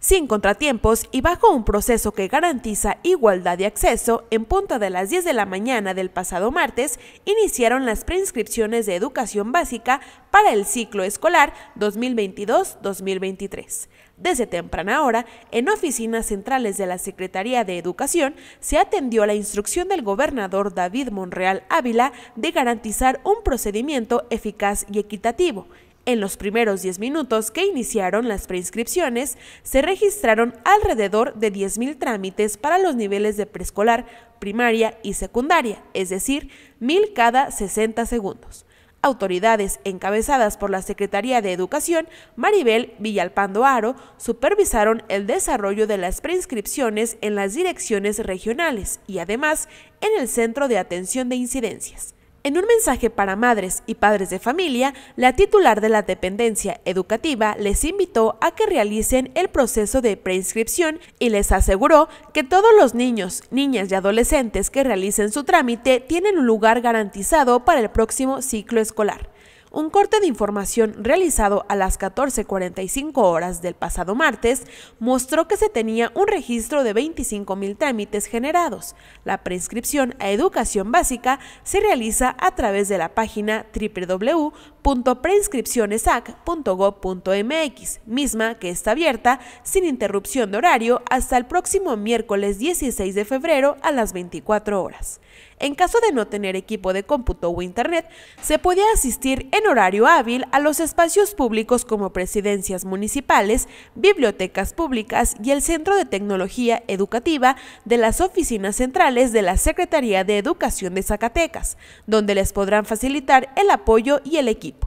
sin contratiempos y bajo un proceso que garantiza igualdad de acceso, en punto de las 10 de la mañana del pasado martes, iniciaron las preinscripciones de educación básica para el ciclo escolar 2022-2023. Desde temprana hora, en oficinas centrales de la Secretaría de Educación, se atendió la instrucción del gobernador David Monreal Ávila de garantizar un procedimiento eficaz y equitativo en los primeros 10 minutos que iniciaron las preinscripciones, se registraron alrededor de 10.000 trámites para los niveles de preescolar, primaria y secundaria, es decir, 1.000 cada 60 segundos. Autoridades encabezadas por la Secretaría de Educación, Maribel Villalpando Aro, supervisaron el desarrollo de las preinscripciones en las direcciones regionales y además en el Centro de Atención de Incidencias. En un mensaje para madres y padres de familia, la titular de la dependencia educativa les invitó a que realicen el proceso de preinscripción y les aseguró que todos los niños, niñas y adolescentes que realicen su trámite tienen un lugar garantizado para el próximo ciclo escolar. Un corte de información realizado a las 14.45 horas del pasado martes mostró que se tenía un registro de 25.000 trámites generados. La prescripción a educación básica se realiza a través de la página www www.preinscripcionesac.gov.mx, misma que está abierta sin interrupción de horario hasta el próximo miércoles 16 de febrero a las 24 horas. En caso de no tener equipo de cómputo o internet, se puede asistir en horario hábil a los espacios públicos como presidencias municipales, bibliotecas públicas y el Centro de Tecnología Educativa de las oficinas centrales de la Secretaría de Educación de Zacatecas, donde les podrán facilitar el apoyo y el equipo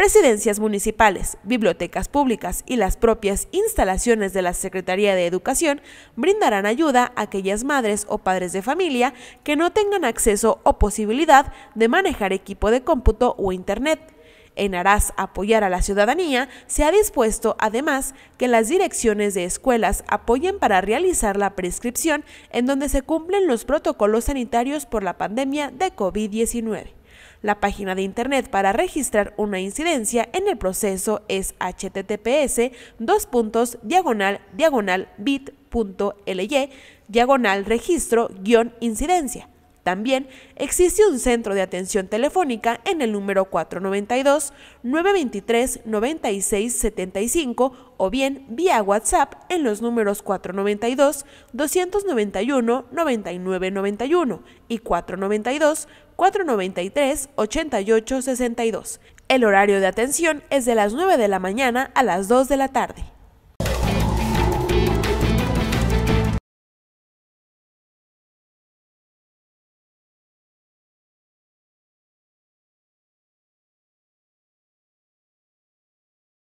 presidencias municipales, bibliotecas públicas y las propias instalaciones de la Secretaría de Educación brindarán ayuda a aquellas madres o padres de familia que no tengan acceso o posibilidad de manejar equipo de cómputo o Internet. En Aras Apoyar a la Ciudadanía se ha dispuesto además que las direcciones de escuelas apoyen para realizar la prescripción en donde se cumplen los protocolos sanitarios por la pandemia de COVID-19. La página de internet para registrar una incidencia en el proceso es https dos diagonal diagonal bit.ly diagonal registro guión incidencia. También existe un centro de atención telefónica en el número 492-923-9675 o bien vía WhatsApp en los números 492-291-9991 y 492-493-8862. El horario de atención es de las 9 de la mañana a las 2 de la tarde.